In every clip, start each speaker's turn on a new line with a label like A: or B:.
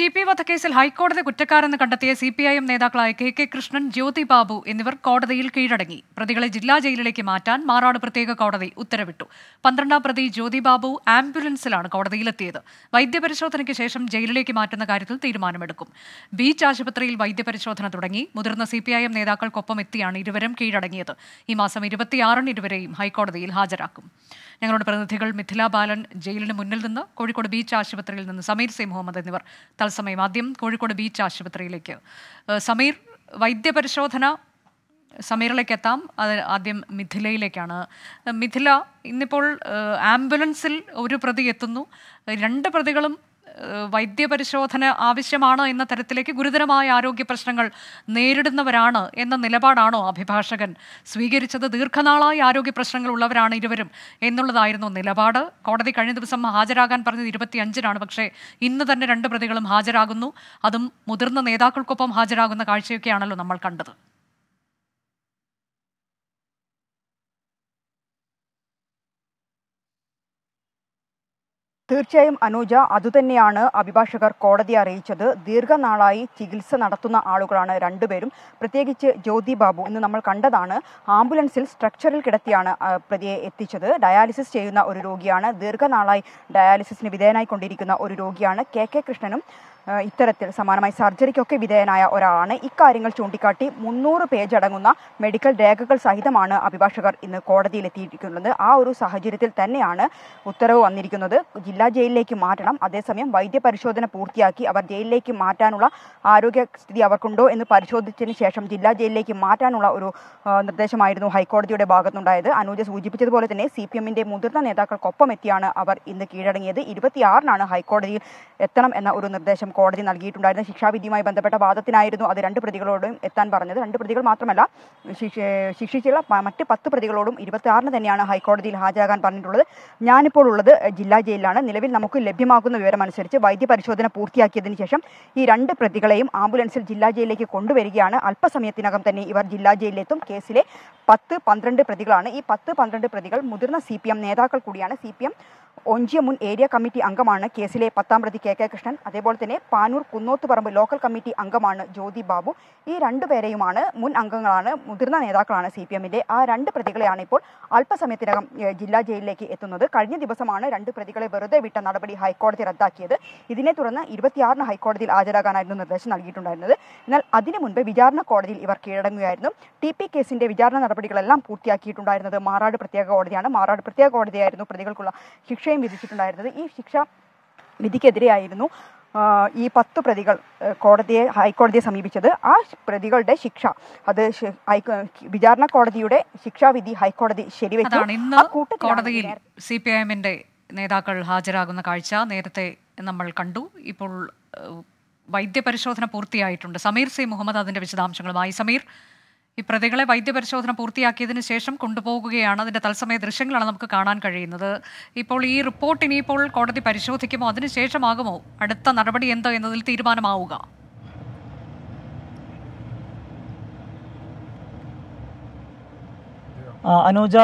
A: T P വധക്കേസിൽ ഹൈക്കോടതി കുറ്റക്കാരെന്ന് കണ്ടെത്തിയ സി പി ഐ എം നേതാക്കളായ കെ കെ കൃഷ്ണൻ ജ്യോതി ബാബു എന്നിവർ കോടതിയിൽ കീഴടങ്ങി പ്രതികളെ ജില്ലാ ജയിലിലേക്ക് മാറ്റാൻ മാറാട് പ്രത്യേക കോടതി ഉത്തരവിട്ടു പന്ത്രണ്ടാം പ്രതി ജ്യോതി ബാബു ആംബുലൻസിലാണ് കോടതിയിലെത്തിയത് വൈദ്യപരിശോധനയ്ക്ക് ശേഷം ജയിലിലേക്ക് മാറ്റുന്ന കാര്യത്തിൽ തീരുമാനമെടുക്കും ബീച്ച് ആശുപത്രിയിൽ വൈദ്യപരിശോധന തുടങ്ങി മുതിർന്ന സി പി ഐ എം നേതാക്കൾക്കൊപ്പം എത്തിയാണ് ഇരുവരും കീഴടങ്ങിയത് ഈ മാസം ഇരുപത്തിയാറിന് ഇരുവരെയും ഹൈക്കോടതിയിൽ ഹാജരാക്കും ഞങ്ങളുടെ പ്രതിനിധികൾ മിഥില ബാലൻ ജയിലിന് മുന്നിൽ നിന്ന് കോഴിക്കോട് ബീച്ച് ആശുപത്രിയിൽ നിന്ന് സമീർ സി മുഹമ്മദ് എന്നിവർ തത്സമയം ആദ്യം കോഴിക്കോട് ബീച്ച് ആശുപത്രിയിലേക്ക് സമീർ വൈദ്യപരിശോധന സമീറിലേക്ക് എത്താം അത് ആദ്യം മിഥിലയിലേക്കാണ് മിഥില ഇന്നിപ്പോൾ ആംബുലൻസിൽ ഒരു പ്രതി എത്തുന്നു രണ്ട് പ്രതികളും വൈദ്യപരിശോധന ആവശ്യമാണ് എന്ന തരത്തിലേക്ക് ഗുരുതരമായ ആരോഗ്യ പ്രശ്നങ്ങൾ നേരിടുന്നവരാണ് എന്ന നിലപാടാണോ അഭിഭാഷകൻ സ്വീകരിച്ചത് ദീർഘനാളായി ആരോഗ്യ പ്രശ്നങ്ങൾ ഉള്ളവരാണ് ഇരുവരും എന്നുള്ളതായിരുന്നു നിലപാട് കോടതി കഴിഞ്ഞ ദിവസം ഹാജരാകാൻ പറഞ്ഞത് ഇരുപത്തിയഞ്ചിനാണ് പക്ഷേ ഇന്ന് തന്നെ രണ്ട് പ്രതികളും ഹാജരാകുന്നു അതും മുതിർന്ന നേതാക്കൾക്കൊപ്പം ഹാജരാകുന്ന കാഴ്ചയൊക്കെയാണല്ലോ നമ്മൾ കണ്ടത്
B: തീർച്ചയായും അനൂജ അതുതന്നെയാണ് അഭിഭാഷകർ കോടതിയെ അറിയിച്ചത് ദീർഘനാളായി ചികിത്സ നടത്തുന്ന ആളുകളാണ് രണ്ടുപേരും പ്രത്യേകിച്ച് ജ്യോതി ബാബു എന്ന് നമ്മൾ കണ്ടതാണ് ആംബുലൻസിൽ സ്ട്രക്ചറിൽ കിടത്തിയാണ് പ്രതിയെ എത്തിച്ചത് ഡയാലിസിസ് ചെയ്യുന്ന ഒരു രോഗിയാണ് ദീർഘനാളായി ഡയാലിസിസിന് വിധേയനായിക്കൊണ്ടിരിക്കുന്ന ഒരു രോഗിയാണ് കെ കെ കൃഷ്ണനും ഇത്തരത്തിൽ സമാനമായി സർജറിക്കൊക്കെ വിധേയനായ ഒരാളാണ് ഇക്കാര്യങ്ങൾ ചൂണ്ടിക്കാട്ടി മുന്നൂറ് പേജ് അടങ്ങുന്ന മെഡിക്കൽ രേഖകൾ സഹിതമാണ് അഭിഭാഷകർ ഇന്ന് കോടതിയിൽ എത്തിയിരിക്കുന്നത് ആ ഒരു സാഹചര്യത്തിൽ തന്നെയാണ് ഉത്തരവ് വന്നിരിക്കുന്നത് ജില്ലാ ജയിലിലേക്ക് മാറ്റണം അതേസമയം വൈദ്യപരിശോധന പൂർത്തിയാക്കി അവർ ജയിലിലേക്ക് മാറ്റാനുള്ള ആരോഗ്യസ്ഥിതി അവർക്കുണ്ടോ എന്ന് പരിശോധിച്ചതിന് ശേഷം ജില്ലാ ജയിലിലേക്ക് മാറ്റാനുള്ള ഒരു നിർദ്ദേശമായിരുന്നു ഹൈക്കോടതിയുടെ ഭാഗത്തുണ്ടായത് അനൂജ സൂചിപ്പിച്ചതുപോലെ തന്നെ സി പി എമ്മിന്റെ മുതിർന്ന നേതാക്കൾക്കൊപ്പം എത്തിയാണ് അവർ ഇന്ന് കീഴടങ്ങിയത് ഇരുപത്തിയാറിനാണ് ഹൈക്കോടതിയിൽ എത്തണം എന്ന ഒരു നിർദ്ദേശം കോടതി നൽകിയിട്ടുണ്ടായിരുന്നു ശിക്ഷാവിധിയുമായി ബന്ധപ്പെട്ട വാദത്തിനായിരുന്നു അത് രണ്ട് പ്രതികളോടും എത്താൻ പറഞ്ഞത് രണ്ട് പ്രതികൾ മാത്രമല്ല ശിക്ഷിച്ചുള്ള മറ്റ് പത്ത് പ്രതികളോടും ആറിന് തന്നെയാണ് ഹൈക്കോടതിയിൽ ഹാജരാകാൻ പറഞ്ഞിട്ടുള്ളത് ഞാനിപ്പോൾ ഉള്ളത് ജില്ലാ ജയിലിലാണ് നിലവിൽ നമുക്ക് ലഭ്യമാകുന്ന വിവരം അനുസരിച്ച് വൈദ്യ പരിശോധന പൂർത്തിയാക്കിയതിനു ശേഷം ഈ രണ്ട് പ്രതികളെയും ആംബുലൻസിൽ ജില്ലാ ജയിലിലേക്ക് കൊണ്ടുവരികയാണ് അല്പസമയത്തിനകം തന്നെ ഇവർ ജില്ലാ ജയിലിലെത്തും കേസിലെ പത്ത് പന്ത്രണ്ട് പ്രതികളാണ് ഈ പത്ത് പന്ത്രണ്ട് പ്രതികൾ മുതിർന്ന സി നേതാക്കൾ കൂടിയാണ് സി ഒഞ്ചിയ മുൻ ഏരിയ കമ്മിറ്റി അംഗമാണ് കേസിലെ പത്താം പ്രതി കെ കെ കൃഷ്ണൻ അതേപോലെ തന്നെ പാനൂർ കുന്നോത്തുപറമ്പ് ലോക്കൽ കമ്മിറ്റി അംഗമാണ് ജ്യോതി ബാബു ഈ രണ്ടുപേരെയുമാണ് മുൻ അംഗങ്ങളാണ് മുതിർന്ന നേതാക്കളാണ് സി പി എമ്മിൻ്റെ ആ രണ്ട് പ്രതികളെയാണ് ഇപ്പോൾ അല്പസമയത്തിനകം ജില്ലാ ജയിലിലേക്ക് എത്തുന്നത് കഴിഞ്ഞ ദിവസമാണ് രണ്ട് പ്രതികളെ വെറുതെ വിട്ട നടപടി ഹൈക്കോടതി റദ്ദാക്കിയത് ഇതിനെ തുടർന്ന് ഇരുപത്തിയാറിന് ഹൈക്കോടതിയിൽ ഹാജരാകാനായിരുന്നു നിർദ്ദേശം നൽകിയിട്ടുണ്ടായിരുന്നത് എന്നാൽ അതിനു മുൻപ് വിചാരണ കോടതിയിൽ ഇവർ കീഴടങ്ങുകയായിരുന്നു ടി പി കേസിൻ്റെ വിചാരണ നടപടികളെല്ലാം പൂർത്തിയാക്കിയിട്ടുണ്ടായിരുന്നത് മാറാട് പ്രത്യേക കോടതിയാണ് മാറാട് പ്രത്യേക കോടതിയായിരുന്നു പ്രതികൾക്കുള്ള ശിക്ഷ ശിക്ഷയും വിധിച്ചിട്ടുണ്ടായിരുന്നത് ഈ ശിക്ഷ വിധിക്കെതിരെയായിരുന്നു ഈ പത്ത് പ്രതികൾ കോടതിയെ ഹൈക്കോടതിയെ സമീപിച്ചത് ആ പ്രതികളുടെ ശിക്ഷ അത് വിചാരണ കോടതിയുടെ ശിക്ഷാവിധി ഹൈക്കോടതി ശരിവെച്ചു
A: കോടതിയിൽ സി പി നേതാക്കൾ ഹാജരാകുന്ന കാഴ്ച നേരത്തെ നമ്മൾ കണ്ടു ഇപ്പോൾ വൈദ്യപരിശോധന പൂർത്തിയായിട്ടുണ്ട് സമീർ സി മുഹമ്മദ് അതിന്റെ വിശദാംശങ്ങളുമായി സമീർ ഈ പ്രതികളെ വൈദ്യപരിശോധന പൂർത്തിയാക്കിയതിനു ശേഷം കൊണ്ടുപോകുകയാണ് അതിൻ്റെ തത്സമയ ദൃശ്യങ്ങളാണ് നമുക്ക് കാണാൻ കഴിയുന്നത് ഇപ്പോൾ ഈ റിപ്പോർട്ട് ഇനിയിപ്പോൾ കോടതി പരിശോധിക്കുമോ അതിനുശേഷമാകുമോ അടുത്ത നടപടി എന്തോ എന്നതിൽ തീരുമാനമാവുക
C: അനുജ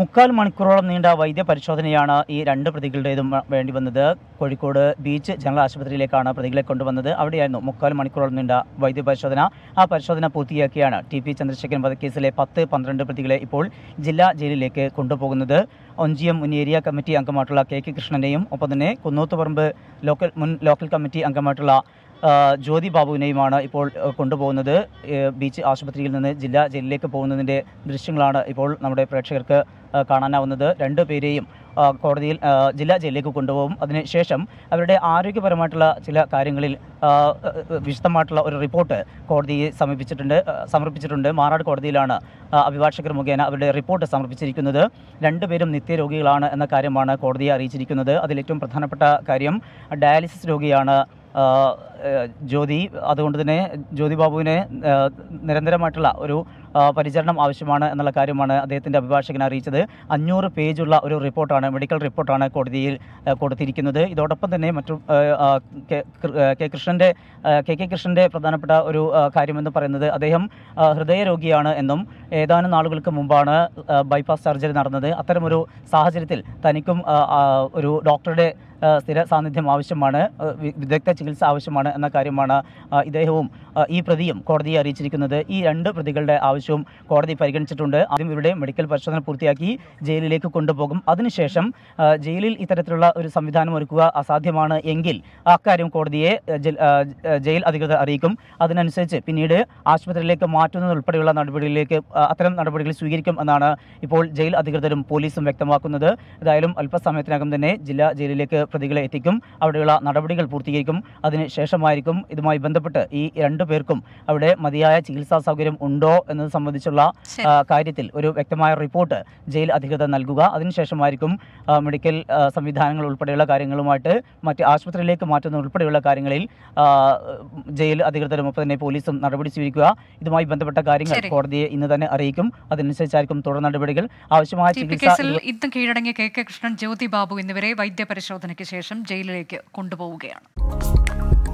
C: മുക്കാൽ മണിക്കൂറോളം നീണ്ട വൈദ്യ പരിശോധനയാണ് ഈ രണ്ട് പ്രതികളുടേതും വേണ്ടി വന്നത് കോഴിക്കോട് ബീച്ച് ജനറൽ ആശുപത്രിയിലേക്കാണ് പ്രതികളെ കൊണ്ടുവന്നത് അവിടെയായിരുന്നു മുക്കാൽ മണിക്കൂറോളം നീണ്ട വൈദ്യ പരിശോധന ആ പരിശോധന പൂർത്തിയാക്കിയാണ് ടി പി ചന്ദ്രശേഖരൻ വധക്കേസിലെ പത്ത് പന്ത്രണ്ട് പ്രതികളെ ഇപ്പോൾ ജില്ലാ ജയിലിലേക്ക് കൊണ്ടുപോകുന്നത് ഒഞ്ചിയം മുൻ ഏരിയ കമ്മിറ്റി അംഗമായിട്ടുള്ള കെ കെ കൃഷ്ണനെയും ഒപ്പം തന്നെ കുന്നോത്തുപറമ്പ് ലോക്കൽ മുൻ ലോക്കൽ കമ്മിറ്റി അംഗമായിട്ടുള്ള ജ്യോതി ബാബുവിനെയുമാണ് ഇപ്പോൾ കൊണ്ടുപോകുന്നത് ബീച്ച് ആശുപത്രിയിൽ നിന്ന് ജില്ലാ ജയിലിലേക്ക് പോകുന്നതിൻ്റെ ദൃശ്യങ്ങളാണ് ഇപ്പോൾ നമ്മുടെ പ്രേക്ഷകർക്ക് കാണാനാവുന്നത് രണ്ടു പേരെയും കോടതിയിൽ ജില്ലാ ജയിലിലേക്ക് കൊണ്ടുപോകും അതിനുശേഷം അവരുടെ ആരോഗ്യപരമായിട്ടുള്ള ചില കാര്യങ്ങളിൽ വിശദമായിട്ടുള്ള ഒരു റിപ്പോർട്ട് കോടതിയെ സമീപിച്ചിട്ടുണ്ട് സമർപ്പിച്ചിട്ടുണ്ട് മാറാട് കോടതിയിലാണ് അഭിഭാഷകർ മുഖേന അവരുടെ റിപ്പോർട്ട് സമർപ്പിച്ചിരിക്കുന്നത് രണ്ടുപേരും നിത്യരോഗികളാണ് എന്ന കാര്യമാണ് കോടതിയെ അറിയിച്ചിരിക്കുന്നത് അതിലേറ്റവും പ്രധാനപ്പെട്ട കാര്യം ഡയാലിസിസ് രോഗിയാണ് ജ്യോതി അതുകൊണ്ട് തന്നെ ജ്യോതി ബാബുവിനെ നിരന്തരമായിട്ടുള്ള ഒരു പരിചരണം ആവശ്യമാണ് എന്നുള്ള കാര്യമാണ് അദ്ദേഹത്തിൻ്റെ അഭിഭാഷകൻ അറിയിച്ചത് അഞ്ഞൂറ് പേജുള്ള ഒരു റിപ്പോർട്ടാണ് മെഡിക്കൽ റിപ്പോർട്ടാണ് കോടതിയിൽ കൊടുത്തിരിക്കുന്നത് ഇതോടൊപ്പം തന്നെ മറ്റു കെ കൃഷ്ണൻ്റെ കെ കെ കൃഷ്ണൻ്റെ പ്രധാനപ്പെട്ട ഒരു കാര്യമെന്ന് പറയുന്നത് അദ്ദേഹം ഹൃദയരോഗിയാണ് എന്നും ഏതാനും നാളുകൾക്ക് മുമ്പാണ് ബൈപ്പാസ് സർജറി നടന്നത് അത്തരമൊരു സാഹചര്യത്തിൽ തനിക്കും ഒരു ഡോക്ടറുടെ സ്ഥിര സാന്നിധ്യം ആവശ്യമാണ് വിദഗ്ധ ചികിത്സ ആവശ്യമാണ് എന്ന കാര്യമാണ് ഇദ്ദേഹവും ഈ പ്രതിയും കോടതിയെ അറിയിച്ചിരിക്കുന്നത് ഈ രണ്ട് പ്രതികളുടെ ആവശ്യം ആവശ്യവും കോടതി പരിഗണിച്ചിട്ടുണ്ട് ആദ്യം ഇവരുടെ മെഡിക്കൽ പരിശോധന പൂർത്തിയാക്കി ജയിലിലേക്ക് കൊണ്ടുപോകും അതിനുശേഷം ജയിലിൽ ഇത്തരത്തിലുള്ള ഒരു സംവിധാനം ഒരുക്കുക അസാധ്യമാണ് എങ്കിൽ അക്കാര്യം കോടതിയെ ജയിൽ അധികൃതർ അറിയിക്കും അതിനനുസരിച്ച് പിന്നീട് ആശുപത്രിയിലേക്ക് മാറ്റുന്നതുൾപ്പെടെയുള്ള നടപടികളിലേക്ക് അത്തരം നടപടികൾ സ്വീകരിക്കും എന്നാണ് ഇപ്പോൾ ജയിൽ അധികൃതരും പോലീസും വ്യക്തമാക്കുന്നത് ഏതായാലും അല്പസമയത്തിനകം തന്നെ ജില്ലാ ജയിലിലേക്ക് പ്രതികളെ എത്തിക്കും അവിടെയുള്ള നടപടികൾ പൂർത്തീകരിക്കും അതിനുശേഷമായിരിക്കും ഇതുമായി ബന്ധപ്പെട്ട് ഈ രണ്ടു പേർക്കും അവിടെ മതിയായ ചികിത്സാ സൗകര്യം ഉണ്ടോ എന്നത് സംബന്ധിച്ചുള്ള കാര്യത്തിൽ ഒരു വ്യക്തമായ റിപ്പോർട്ട് ജയിൽ അധികൃതർ നൽകുക അതിനുശേഷമായിരിക്കും മെഡിക്കൽ സംവിധാനങ്ങൾ ഉൾപ്പെടെയുള്ള കാര്യങ്ങളുമായിട്ട് മറ്റ് ആശുപത്രിയിലേക്ക് മാറ്റുന്ന ഉൾപ്പെടെയുള്ള കാര്യങ്ങളിൽ ജയിൽ അധികൃതരും ഒപ്പം തന്നെ പോലീസും നടപടി സ്വീകരിക്കുക ഇതുമായി ബന്ധപ്പെട്ട കാര്യങ്ങൾ കോടതിയെ ഇന്ന് തന്നെ അറിയിക്കും അതിനനുസരിച്ചായിരിക്കും തുടർ നടപടികൾ ആവശ്യമായ ചികിത്സ
A: കീഴടങ്ങിയ കെ കെ കൃഷ്ണൻ ജ്യോതി ബാബു എന്നിവരെ വൈദ്യപരിശോധനയ്ക്ക് ശേഷം ജയിലിലേക്ക് കൊണ്ടുപോവുകയാണ്